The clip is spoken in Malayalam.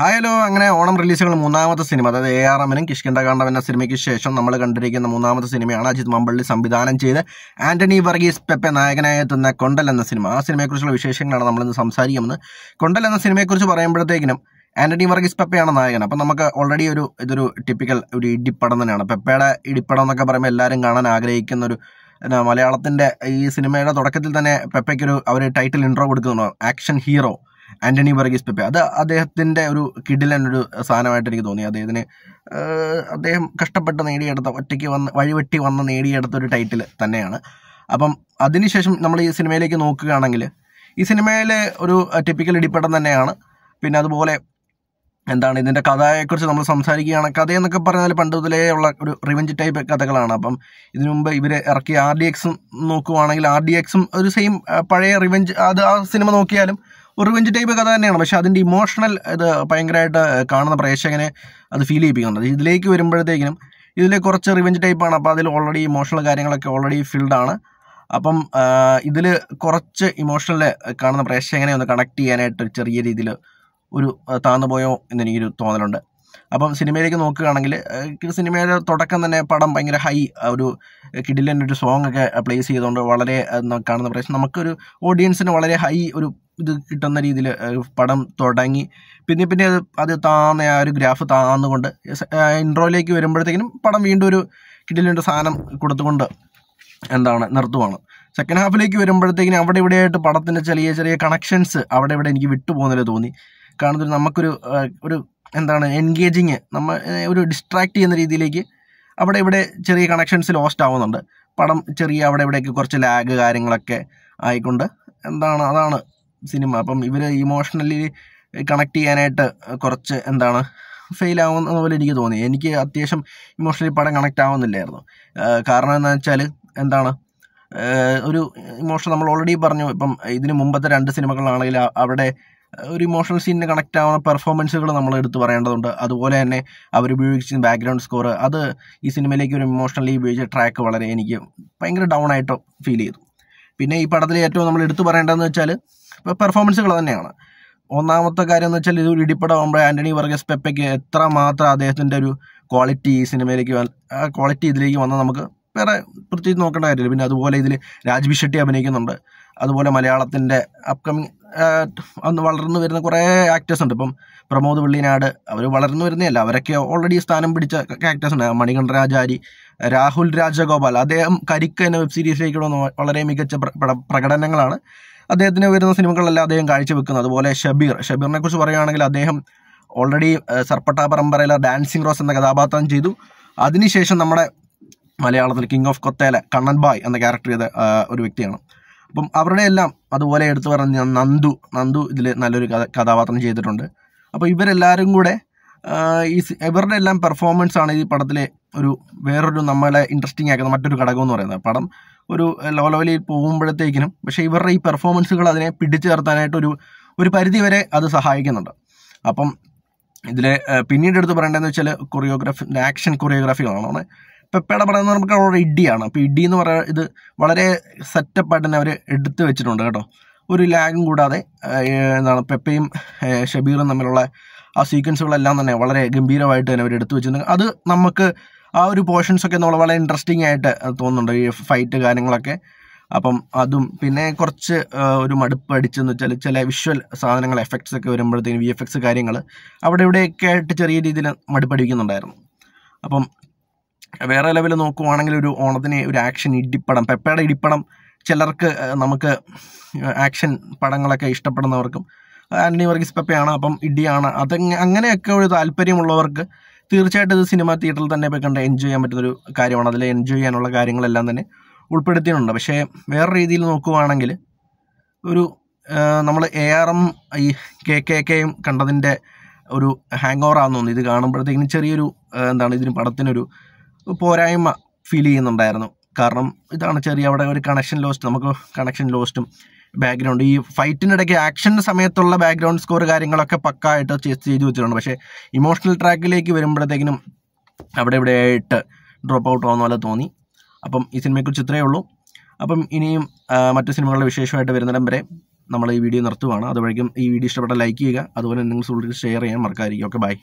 ഹായലോ ഹലോ അങ്ങനെ ഓണം റിലീസുകൾ മൂന്നാമത്തെ സിനിമ അതായത് എ ആർ എമ്മിനും കിഷ്കിണ്ട കാണ്ടം എന്ന സിനിമയ്ക്ക് ശേഷം നമ്മൾ കണ്ടിരിക്കുന്ന മൂന്നാമത്തെ സിനിമയാണ് അജിത് മമ്പള്ളി സംവിധാനം ചെയ്ത് ആന്റണി വർഗീസ് പെപ്പെ നായകനായി എത്തുന്ന കൊണ്ടൽ എന്ന സിനിമ ആ സിനിമയെക്കുറിച്ചുള്ള വിശേഷങ്ങളാണ് നമ്മളിന്ന് സംസാരിക്കുന്നത് കൊണ്ടൽ എന്ന സിനിമയെക്കുറിച്ച് പറയുമ്പോഴത്തേക്കിനും ആന്റണി വർഗീസ് പെപ്പയാണ് നായകൻ അപ്പം നമുക്ക് ഓൾറെഡി ഒരു ഇതൊരു ടിപ്പിക്കൽ ഒരു ഇടിപ്പടം തന്നെയാണ് പെപ്പയുടെ ഇടിപ്പടം എന്നൊക്കെ പറയുമ്പോൾ എല്ലാവരും കാണാൻ ആഗ്രഹിക്കുന്ന ഒരു മലയാളത്തിൻ്റെ ഈ സിനിമയുടെ തുടക്കത്തിൽ തന്നെ പെപ്പയ്ക്കൊരു അവർ ടൈറ്റിൽ ഇൻട്രോ കൊടുക്കുന്നു ആക്ഷൻ ഹീറോ ആന്റണി വർഗീസ് പെപ്പെ അത് അദ്ദേഹത്തിൻ്റെ ഒരു കിഡിലൻ ഒരു സാധനമായിട്ട് എനിക്ക് തോന്നി അദ്ദേഹത്തിന് അദ്ദേഹം കഷ്ടപ്പെട്ട് നേടിയെടുത്ത ഒറ്റയ്ക്ക് വന്ന് വഴിവെട്ടി വന്ന് നേടിയെടുത്ത ഒരു ടൈറ്റിൽ തന്നെയാണ് അപ്പം അതിനുശേഷം നമ്മൾ ഈ സിനിമയിലേക്ക് നോക്കുകയാണെങ്കിൽ ഈ സിനിമയിലെ ഒരു ടിപ്പിക്കൽ ഇടിപ്പടം തന്നെയാണ് പിന്നെ അതുപോലെ എന്താണ് ഇതിൻ്റെ കഥയെക്കുറിച്ച് നമ്മൾ സംസാരിക്കുകയാണ് കഥയെന്നൊക്കെ പറഞ്ഞാൽ പണ്ട് മുതലേ ഉള്ള ഒരു റിവഞ്ച് ടൈപ്പ് കഥകളാണ് അപ്പം ഇതിനു മുമ്പ് ഇവർ ഇറക്കിയ ആർ ഡി എക്സും നോക്കുവാണെങ്കിൽ ആർ ഡി എക്സും ഒരു സെയിം പഴയ റിവഞ്ച് അത് ആ സിനിമ നോക്കിയാലും ഒരു റിവഞ്ച് ടൈപ്പ് കഥ തന്നെയാണ് പക്ഷേ അതിൻ്റെ ഇമോഷണൽ ഇത് ഭയങ്കരമായിട്ട് കാണുന്ന പ്രേക്ഷകനെ അത് ഫീൽ ചെയ്യിപ്പിക്കുന്നുണ്ട് ഇതിലേക്ക് വരുമ്പോഴത്തേക്കിനും ഇതിൽ കുറച്ച് റിവെഞ്ച് ടൈപ്പാണ് അപ്പോൾ അതിൽ ഓൾറെഡി ഇമോഷണൽ കാര്യങ്ങളൊക്കെ ഓൾറെഡി ഫിൽഡാണ് അപ്പം ഇതിൽ കുറച്ച് ഇമോഷണൽ കാണുന്ന പ്രേക്ഷകനെ ഒന്ന് കണക്ട് ചെയ്യാനായിട്ട് ഒരു ചെറിയ രീതിയിൽ ഒരു താന്നു പോയോ എന്നെനിക്കൊരു തോന്നലുണ്ട് അപ്പം സിനിമയിലേക്ക് നോക്കുകയാണെങ്കിൽ സിനിമയുടെ തുടക്കം തന്നെ പടം ഭയങ്കര ഹൈ ഒരു കിഡിലിൻ്റെ ഒരു സോങ് ഒക്കെ പ്ലേസ് ചെയ്തുകൊണ്ട് വളരെ കാണുന്ന പ്രശ്നം നമുക്കൊരു ഓഡിയൻസിന് വളരെ ഹൈ ഒരു ഇത് കിട്ടുന്ന രീതിയിൽ പടം തുടങ്ങി പിന്നെ പിന്നെ അത് അത് താന്ന ആ ഒരു ഗ്രാഫ് താന്നുകൊണ്ട് ഇൻട്രോയിലേക്ക് വരുമ്പോഴത്തേക്കിനും പടം വീണ്ടും ഒരു കിടിലിൻ്റെ സാധനം കൊടുത്തുകൊണ്ട് എന്താണ് നിർത്തുവാണ് സെക്കൻഡ് ഹാഫിലേക്ക് വരുമ്പോഴത്തേക്കിനും അവിടെ ഇവിടെയായിട്ട് പടത്തിൻ്റെ ചെറിയ ചെറിയ കണക്ഷൻസ് അവിടെ ഇവിടെ എനിക്ക് വിട്ടുപോകുന്നില്ല തോന്നി ഒരു നമുക്കൊരു ഒരു എന്താണ് എൻഗേജിങ് നമ്മൾ ഒരു ഡിസ്ട്രാക്ട് ചെയ്യുന്ന രീതിയിലേക്ക് അവിടെ ഇവിടെ ചെറിയ കണക്ഷൻസ് ലോസ്റ്റ് ആവുന്നുണ്ട് പടം ചെറിയ അവിടെ ഇവിടെയൊക്കെ കുറച്ച് ലാഗ് കാര്യങ്ങളൊക്കെ ആയിക്കൊണ്ട് എന്താണ് അതാണ് സിനിമ അപ്പം ഇവർ ഇമോഷണലി കണക്ട് ചെയ്യാനായിട്ട് കുറച്ച് എന്താണ് ഫെയിൽ ആവുന്ന പോലെ എനിക്ക് തോന്നി എനിക്ക് അത്യാവശ്യം ഇമോഷണലി പടം കണക്ട് ആവുന്നില്ലായിരുന്നു കാരണം എന്താണെന്ന് വെച്ചാൽ എന്താണ് ഒരു ഇമോഷൻ നമ്മൾ ഓൾറെഡി പറഞ്ഞു ഇപ്പം ഇതിന് മുമ്പത്തെ രണ്ട് സിനിമകളാണെങ്കിൽ അവിടെ ഒരു ഇമോഷണൽ സീനിന് കണക്റ്റ് ആവുന്ന പെർഫോമൻസുകൾ നമ്മൾ എടുത്തു പറയേണ്ടതുണ്ട് അതുപോലെ തന്നെ അവർ ഉപയോഗിച്ച ബാക്ക്ഗ്രൗണ്ട് സ്കോർ അത് ഈ സിനിമയിലേക്ക് ഒരു ഇമോഷണലി ഉപയോഗിച്ച ട്രാക്ക് വളരെ എനിക്ക് ഭയങ്കര ഡൗൺ ആയിട്ടോ ഫീൽ ചെയ്തു പിന്നെ ഈ പടത്തിൽ ഏറ്റവും നമ്മൾ എടുത്തു പറയേണ്ടതെന്ന് വെച്ചാൽ പെർഫോമൻസുകൾ തന്നെയാണ് ഒന്നാമത്തെ കാര്യം എന്ന് വെച്ചാൽ ഇത് ഇടിപ്പടമാകുമ്പോൾ ആൻ്റണി വർഗസ് പെപ്പയ്ക്ക് എത്ര മാത്രം അദ്ദേഹത്തിൻ്റെ ഒരു ക്വാളിറ്റി ഈ സിനിമയിലേക്ക് ആ ക്വാളിറ്റി ഇതിലേക്ക് വന്നാൽ നമുക്ക് വേറെ പ്രത്യേകിച്ച് നോക്കേണ്ട കാര്യമില്ല പിന്നെ അതുപോലെ ഇതിൽ രാജ്ബി ഷെട്ടി അഭിനയിക്കുന്നുണ്ട് അതുപോലെ മലയാളത്തിൻ്റെ അപ്കമിങ് അന്ന് വളർന്നു വരുന്ന കുറേ ആക്ടേഴ്സ് ഉണ്ട് ഇപ്പം പ്രമോദ് വെള്ളിനാട് അവർ വളർന്നു വരുന്നതല്ല അവരൊക്കെ ഓൾറെഡി സ്ഥാനം പിടിച്ച ആക്ടേഴ്സ് ഉണ്ട് മണികണ്ഠൻ ആചാരി രാഹുൽ രാജഗോപാൽ അദ്ദേഹം കരിക്ക് എന്ന വെബ് സീരീസിലേക്കുള്ള വളരെ മികച്ച പ്രകടനങ്ങളാണ് അദ്ദേഹത്തിന് വരുന്ന സിനിമകളല്ല അദ്ദേഹം കാഴ്ചവെക്കുന്നത് അതുപോലെ ഷബീർ ഷബീറിനെ കുറിച്ച് പറയുകയാണെങ്കിൽ അദ്ദേഹം ഓൾറെഡി സർപ്പട്ട പരമ്പരയിലെ ഡാൻസിങ് റോസ് എന്ന കഥാപാത്രം ചെയ്തു അതിനുശേഷം നമ്മുടെ മലയാളത്തിൽ കിങ് ഓഫ് കൊത്തേല കണ്ണൻ ബായ് എന്ന ക്യാരക്ടർ ചെയ്ത ഒരു വ്യക്തിയാണ് അപ്പം അവരുടെ എല്ലാം അതുപോലെ എടുത്തു പറഞ്ഞ നന്ദു നന്ദു ഇതിൽ നല്ലൊരു കഥാപാത്രം ചെയ്തിട്ടുണ്ട് അപ്പോൾ ഇവരെല്ലാവരും കൂടെ ഈ ഇവരുടെ എല്ലാം പെർഫോമൻസ് ആണ് ഈ പടത്തിലെ ഒരു വേറൊരു നമ്മളെ ഇൻട്രസ്റ്റിംഗ് ആക്കുന്ന മറ്റൊരു ഘടകം എന്ന് പറയുന്നത് പടം ഒരു ലോ ലെവലിൽ പോകുമ്പോഴത്തേക്കിനും പക്ഷേ ഇവരുടെ ഈ പെർഫോമൻസുകൾ അതിനെ പിടിച്ചു നിർത്താനായിട്ട് ഒരു ഒരു പരിധി വരെ അത് സഹായിക്കുന്നുണ്ട് അപ്പം ഇതിൽ പിന്നീട് എടുത്ത് പറയേണ്ടതെന്ന് വെച്ചാൽ കൊറിയോഗ്രാഫി ആക്ഷൻ കൊറിയോഗ്രാഫികളാണ് പെപ്പയുടെ പടം എന്ന് നമുക്ക് അവിടെ ഇഡിയാണ് അപ്പോൾ ഇഡി എന്ന് പറയുന്നത് ഇത് വളരെ സെറ്റപ്പായിട്ട് തന്നെ അവർ എടുത്തു വെച്ചിട്ടുണ്ട് കേട്ടോ ഒരു ലാഗും കൂടാതെ എന്താണ് പെപ്പയും ഷബീറും തമ്മിലുള്ള ആ സീക്വൻസുകളെല്ലാം തന്നെ വളരെ ഗംഭീരമായിട്ട് തന്നെ അവർ എടുത്തു വെച്ചിട്ടുണ്ട് അത് നമുക്ക് ആ ഒരു പോർഷൻസൊക്കെ നമ്മൾ വളരെ ഇൻട്രസ്റ്റിംഗ് ആയിട്ട് തോന്നുന്നുണ്ട് ഈ ഫൈറ്റ് കാര്യങ്ങളൊക്കെ അപ്പം അതും പിന്നെ കുറച്ച് ഒരു മടുപ്പ് അടിച്ചെന്ന് വെച്ചാൽ ചില വിഷ്വൽ സാധനങ്ങൾ എഫക്ട്സ് ഒക്കെ വരുമ്പോഴത്തേക്കും വി എഫ് എക്സ് കാര്യങ്ങൾ അവിടെ ഇവിടെയൊക്കെ ആയിട്ട് ചെറിയ രീതിയിൽ മടുപ്പടിക്കുന്നുണ്ടായിരുന്നു അപ്പം വേറെ ലെവലിൽ നോക്കുവാണെങ്കിൽ ഒരു ഓണത്തിന് ഒരു ആക്ഷൻ ഇടിപ്പടം പെപ്പയുടെ ഇടിപ്പടം ചിലർക്ക് നമുക്ക് ആക്ഷൻ പടങ്ങളൊക്കെ ഇഷ്ടപ്പെടുന്നവർക്കും ആൻ്റണി വർഗീസ് പെപ്പയാണ് അപ്പം ഇഡിയാണ് അത് അങ്ങനെയൊക്കെ ഒരു താല്പര്യമുള്ളവർക്ക് തീർച്ചയായിട്ടും ഇത് സിനിമ തിയേറ്ററിൽ തന്നെ പോയി കണ്ട് എൻജോയ് ചെയ്യാൻ പറ്റുന്നൊരു കാര്യമാണ് അതിൽ എൻജോയ് ചെയ്യാനുള്ള കാര്യങ്ങളെല്ലാം തന്നെ ഉൾപ്പെടുത്തിയിട്ടുണ്ട് പക്ഷേ വേറെ രീതിയിൽ നോക്കുവാണെങ്കിൽ ഒരു നമ്മൾ എ ആർ എം ഈ കെ കെ കെയും കണ്ടതിൻ്റെ ഒരു ഹാങ് ഓവർ ആണെന്ന് തോന്നുന്നു ഇത് കാണുമ്പോഴത്തേക്കിനും ചെറിയൊരു എന്താണ് ഇതിന് പടത്തിനൊരു പോരായ്മ ഫീൽ ചെയ്യുന്നുണ്ടായിരുന്നു കാരണം ഇതാണ് ചെറിയ അവിടെ ഒരു കണക്ഷൻ ലോസ്റ്റ് നമുക്ക് കണക്ഷൻ ലോസ്റ്റും ബാക്ക്ഗ്രൗണ്ട് ഈ ഫൈറ്റിനിടയ്ക്ക് ആക്ഷൻ്റെ സമയത്തുള്ള ബാക്ക്ഗ്രൗണ്ട് സ്കോർ കാര്യങ്ങളൊക്കെ പക്കായിട്ട് ചെയ്ത് വെച്ചിട്ടുണ്ട് പക്ഷേ ഇമോഷണൽ ട്രാക്കിലേക്ക് വരുമ്പോഴത്തേക്കിനും അവിടെ ഇവിടെ ആയിട്ട് ഡ്രോപ്പ് ഔട്ട് ആവുന്ന പോലെ തോന്നി അപ്പം ഈ സിനിമയെക്കുറിച്ച് ഇത്രയേ ഉള്ളൂ അപ്പം ഇനിയും മറ്റു സിനിമകളുടെ വിശേഷമായിട്ട് വരുന്നിടം വരെ നമ്മൾ ഈ വീഡിയോ നിർത്തുവാണ് അതുവഴിക്കും ഈ വീഡിയോ ഇഷ്ടപ്പെട്ട ലൈക്ക് ചെയ്യുക അതുപോലെ നിങ്ങൾ സുഹൃത്തുക്കൾ ഷെയർ ചെയ്യാൻ മറക്കാതിരിക്കും ഓക്കെ ബൈ